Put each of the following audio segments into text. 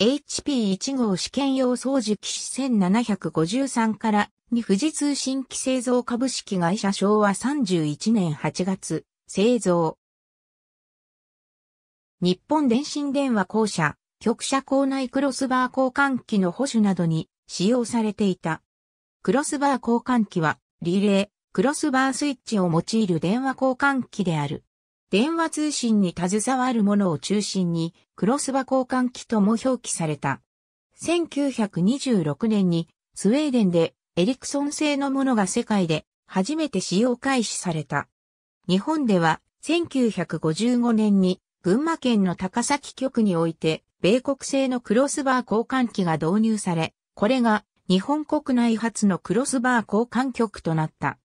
HP1 号試験用掃除機1753からに富士通信規製造株式会社昭和31年8月、製造。日本電信電話公社、局社校内クロスバー交換機の保守などに使用されていた。クロスバー交換機は、リレー、クロスバースイッチを用いる電話交換機である。電話通信に携わるものを中心に、クロスバ交換機とも表記された。1926年に、スウェーデンでエリクソン製のものが世界で初めて使用開始された。日本では1955年に群馬県の高崎局において米国製のクロスバー交換機が導入され、これが日本国内初のクロスバー交換局となった。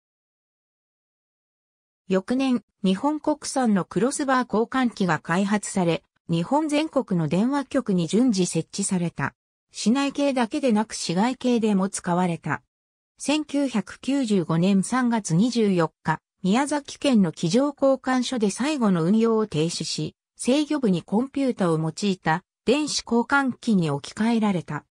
翌年、日本国産のクロスバー交換機が開発され、日本全国の電話局に順次設置された。市内系だけでなく市外系でも使われた。1995年3月24日、宮崎県の機場交換所で最後の運用を停止し、制御部にコンピュータを用いた電子交換機に置き換えられた。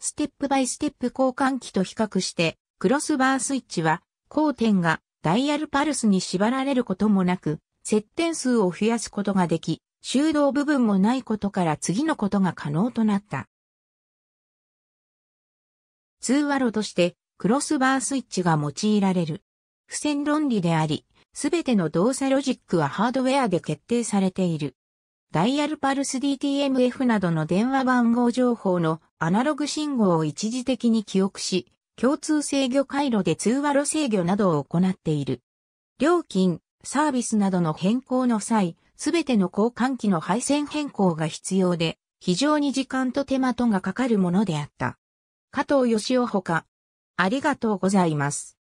ステップバイステップ交換機と比較して、クロスバースイッチは交点がダイヤルパルスに縛られることもなく、接点数を増やすことができ、修道部分もないことから次のことが可能となった。通話路としてクロスバースイッチが用いられる。付箋論理であり、すべての動作ロジックはハードウェアで決定されている。ダイヤルパルス DTMF などの電話番号情報のアナログ信号を一時的に記憶し、共通制御回路で通話路制御などを行っている。料金、サービスなどの変更の際、すべての交換機の配線変更が必要で、非常に時間と手間とがかかるものであった。加藤義雄ほか、ありがとうございます。